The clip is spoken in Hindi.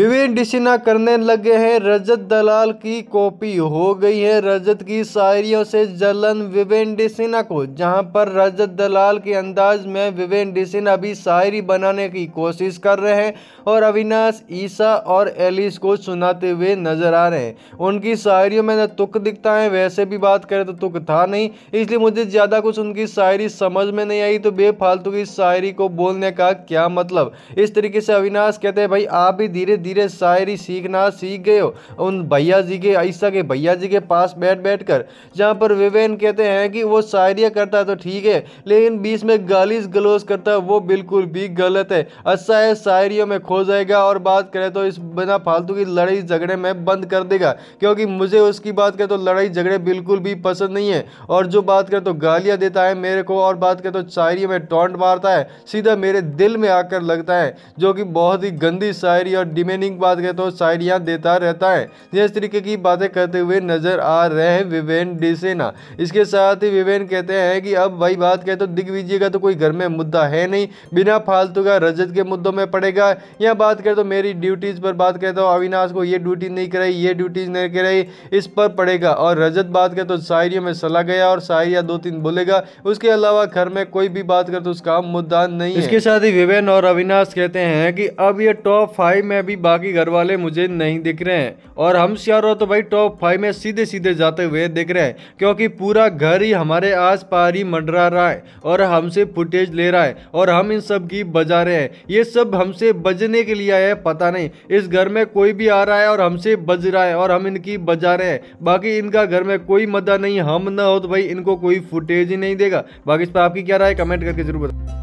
विवेक डिसिना करने लगे हैं रजत दलाल की कॉपी हो गई है रजत की शायरियों से जलन विवेक डिसिना को जहां पर रजत दलाल के अंदाज में विवेक डिसिना भी शायरी बनाने की कोशिश कर रहे हैं और अविनाश ईसा और एलिस को सुनाते हुए नजर आ रहे हैं उनकी शायरियों में न तुक दिखता है वैसे भी बात करें तो तुक था नहीं इसलिए मुझे ज़्यादा कुछ उनकी शायरी समझ में नहीं आई तो बेफालतू की शायरी को बोलने का क्या मतलब इस तरीके से अविनाश कहते हैं भाई आप भी धीरे धीरे धीरे शायरी सीखना सीख गए हो उन भैया जी के ऐसा के भैया जी के पास बैठ बैठ कर जहाँ पर विवेन कहते हैं कि वो शायरियाँ करता तो ठीक है लेकिन बीच में गालीज गलोज करता वो बिल्कुल भी गलत है अच्छा है शायरियों में खो जाएगा और बात करें तो इस बिना फालतू की लड़ाई झगड़े में बंद कर देगा क्योंकि मुझे उसकी बात करें तो लड़ाई झगड़े बिल्कुल भी पसंद नहीं है और जो बात करें तो गालियाँ देता है मेरे को और बात करें तो शायरी में टॉन्ट मारता है सीधा मेरे दिल में आकर लगता है जो कि बहुत ही गंदी शायरी और डिमेंड ट्रेनिंग बात करें तो साइड यहाँ देता रहता है जिस तरीके की बातें करते हुए नजर आ रहे हैं विवेन डिसेना इसके साथ ही विवेन कहते हैं कि अब वही बात कहें तो दिग्विजय का तो कोई घर में मुद्दा है नहीं बिना फालतू का रजत के मुद्दों में पड़ेगा यहाँ बात करें तो मेरी ड्यूटीज़ पर बात करें तो अविनाश को ये ड्यूटी नहीं कराई ये ड्यूटीज़ नहीं कराई इस पर पड़ेगा और रजत बात करें तो शायरियों में सलाह गया और शायरिया दो तीन बोलेगा उसके अलावा घर में कोई भी बात करे तो उसका मुद्दा नहीं इसके साथ ही विवेन और अविनाश कहते हैं कि अब ये टॉप फाइव में भी बाकी घर वाले मुझे नहीं दिख रहे हैं और हम श्यारो तो भाई टॉप फाइव में सीधे सीधे जाते हुए दिख रहे हैं क्योंकि पूरा घर ही हमारे आस पार ही मंडरा रहा है और हमसे फुटेज ले रहा है और हम इन सब की बजा रहे हैं ये सब हमसे बजने के लिए आया है पता नहीं इस घर में कोई भी आ रहा है और हमसे बज रहा है और हम इनकी बजा रहे हैं बाकी इनका घर में कोई मदा नहीं हम ना हो तो भाई इनको कोई फुटेज ही नहीं देगा बाकी इस पर आपकी क्या राय कमेंट करके जरूर बताओ